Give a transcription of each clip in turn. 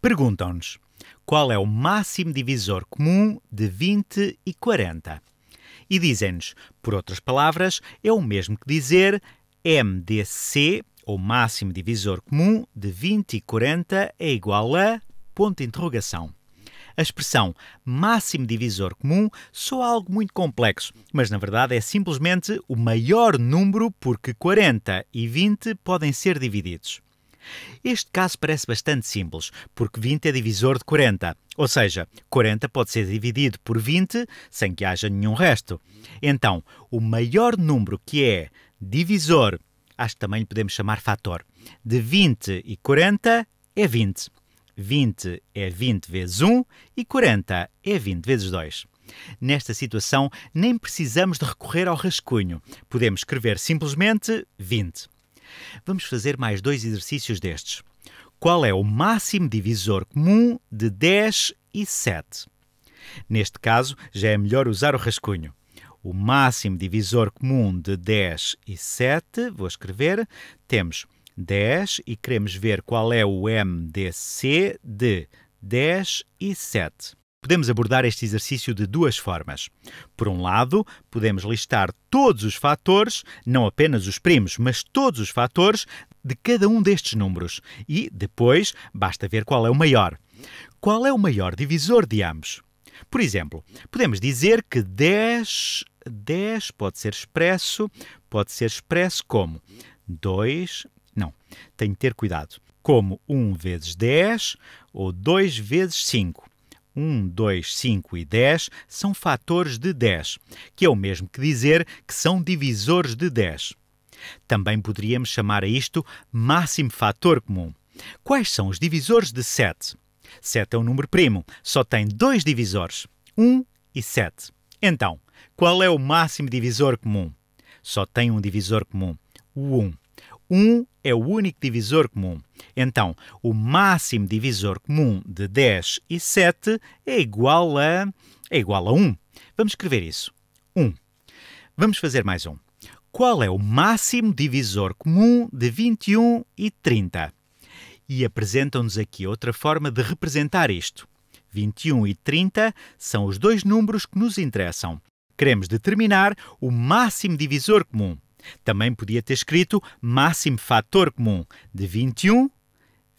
Perguntam-nos qual é o máximo divisor comum de 20 e 40. E dizem-nos, por outras palavras, é o mesmo que dizer MDC, ou máximo divisor comum, de 20 e 40 é igual a ponto interrogação. A expressão máximo divisor comum soa algo muito complexo, mas na verdade é simplesmente o maior número porque 40 e 20 podem ser divididos. Este caso parece bastante simples, porque 20 é divisor de 40, ou seja, 40 pode ser dividido por 20 sem que haja nenhum resto. Então, o maior número que é divisor, acho que também lhe podemos chamar fator, de 20 e 40 é 20. 20 é 20 vezes 1 e 40 é 20 vezes 2. Nesta situação, nem precisamos de recorrer ao rascunho. Podemos escrever simplesmente 20. Vamos fazer mais dois exercícios destes. Qual é o máximo divisor comum de 10 e 7? Neste caso, já é melhor usar o rascunho. O máximo divisor comum de 10 e 7, vou escrever, temos 10 e queremos ver qual é o MDC de 10 e 7. Podemos abordar este exercício de duas formas. Por um lado, podemos listar todos os fatores, não apenas os primos, mas todos os fatores de cada um destes números e depois basta ver qual é o maior. Qual é o maior divisor de ambos? Por exemplo, podemos dizer que 10, 10 pode ser expresso, pode ser expresso como 2, não, tenho que ter cuidado, como 1 vezes 10 ou 2 vezes 5. 1, 2, 5 e 10 são fatores de 10, que é o mesmo que dizer que são divisores de 10. Também poderíamos chamar a isto máximo fator comum. Quais são os divisores de 7? 7 é um número primo, só tem dois divisores, 1 e 7. Então, qual é o máximo divisor comum? Só tem um divisor comum, o 1. 1 é o único divisor comum. Então, o máximo divisor comum de 10 e 7 é igual a, é igual a 1. Vamos escrever isso. 1. Vamos fazer mais um. Qual é o máximo divisor comum de 21 e 30? E apresentam-nos aqui outra forma de representar isto. 21 e 30 são os dois números que nos interessam. Queremos determinar o máximo divisor comum. Também podia ter escrito máximo fator comum de 21,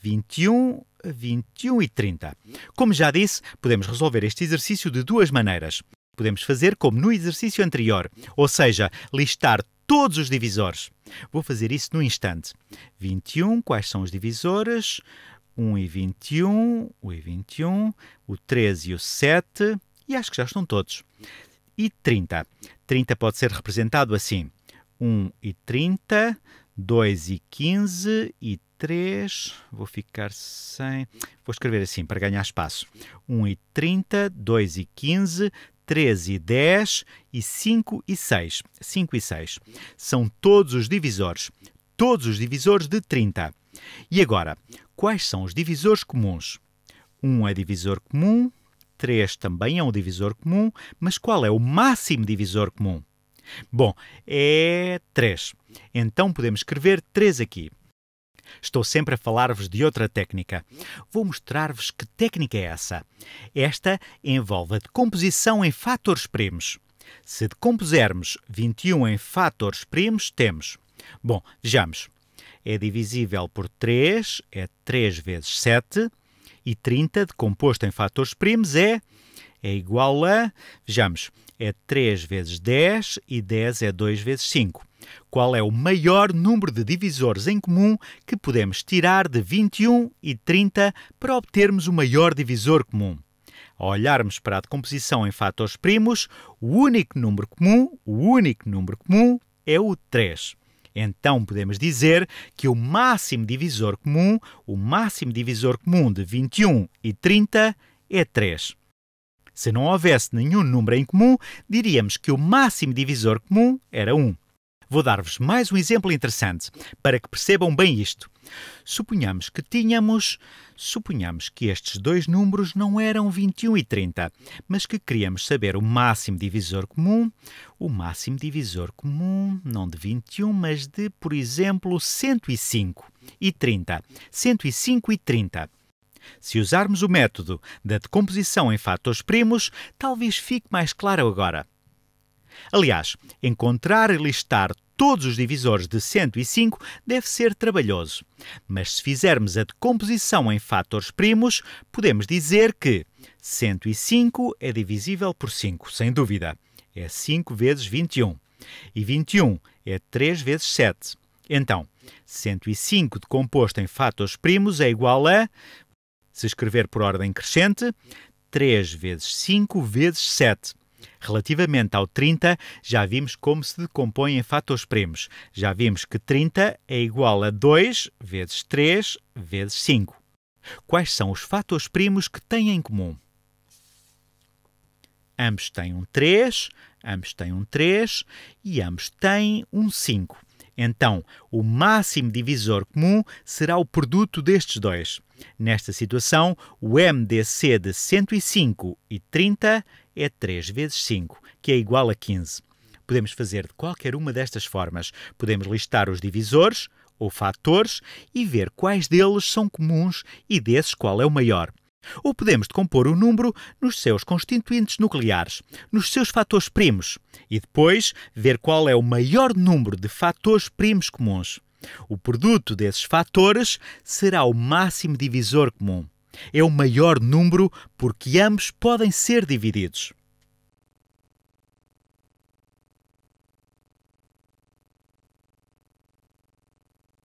21, 21 e 30. Como já disse, podemos resolver este exercício de duas maneiras. Podemos fazer como no exercício anterior, ou seja, listar todos os divisores. Vou fazer isso no instante. 21, quais são os divisores? 1 e 21, o e 21, o 13 e o 7, e acho que já estão todos. E 30. 30 pode ser representado assim. 1 e 30, 2 e 15 e 3, vou ficar sem, vou escrever assim para ganhar espaço, 1 e 30, 2 e 15, 3 e 10 e 5 e 6. 5 e 6 são todos os divisores, todos os divisores de 30. E agora, quais são os divisores comuns? 1 é divisor comum, 3 também é um divisor comum, mas qual é o máximo divisor comum? Bom, é 3. Então podemos escrever 3 aqui. Estou sempre a falar-vos de outra técnica. Vou mostrar-vos que técnica é essa. Esta envolve a decomposição em fatores primos. Se decompusermos 21 em fatores primos, temos. Bom, vejamos. É divisível por 3, é 3 vezes 7. E 30 decomposto em fatores primos é, é igual a. Vejamos é 3 vezes 10 e 10 é 2 vezes 5. Qual é o maior número de divisores em comum que podemos tirar de 21 e 30 para obtermos o maior divisor comum? Ao olharmos para a decomposição em fatores primos, o único número comum, o único número comum é o 3. Então podemos dizer que o máximo divisor comum, o máximo divisor comum de 21 e 30 é 3. Se não houvesse nenhum número em comum, diríamos que o máximo divisor comum era 1. Vou dar-vos mais um exemplo interessante para que percebam bem isto. Suponhamos que tínhamos, suponhamos que estes dois números não eram 21 e 30, mas que queríamos saber o máximo divisor comum, o máximo divisor comum não de 21, mas de, por exemplo, 105 e 30. 105 e 30. Se usarmos o método da decomposição em fatores primos, talvez fique mais claro agora. Aliás, encontrar e listar todos os divisores de 105 deve ser trabalhoso, mas se fizermos a decomposição em fatores primos, podemos dizer que 105 é divisível por 5, sem dúvida. É 5 vezes 21. E 21 é 3 vezes 7. Então, 105 decomposto em fatores primos é igual a se escrever por ordem crescente, 3 vezes 5 vezes 7. Relativamente ao 30, já vimos como se decompõe em fatores primos. Já vimos que 30 é igual a 2 vezes 3 vezes 5. Quais são os fatores primos que têm em comum? Ambos têm um 3, ambos têm um 3 e ambos têm um 5. Então, o máximo divisor comum será o produto destes dois. Nesta situação, o MDC de 105 e 30 é 3 vezes 5, que é igual a 15. Podemos fazer de qualquer uma destas formas. Podemos listar os divisores ou fatores e ver quais deles são comuns e desses qual é o maior. Ou podemos decompor o número nos seus constituintes nucleares, nos seus fatores primos, e depois ver qual é o maior número de fatores primos comuns. O produto desses fatores será o máximo divisor comum. É o maior número porque ambos podem ser divididos.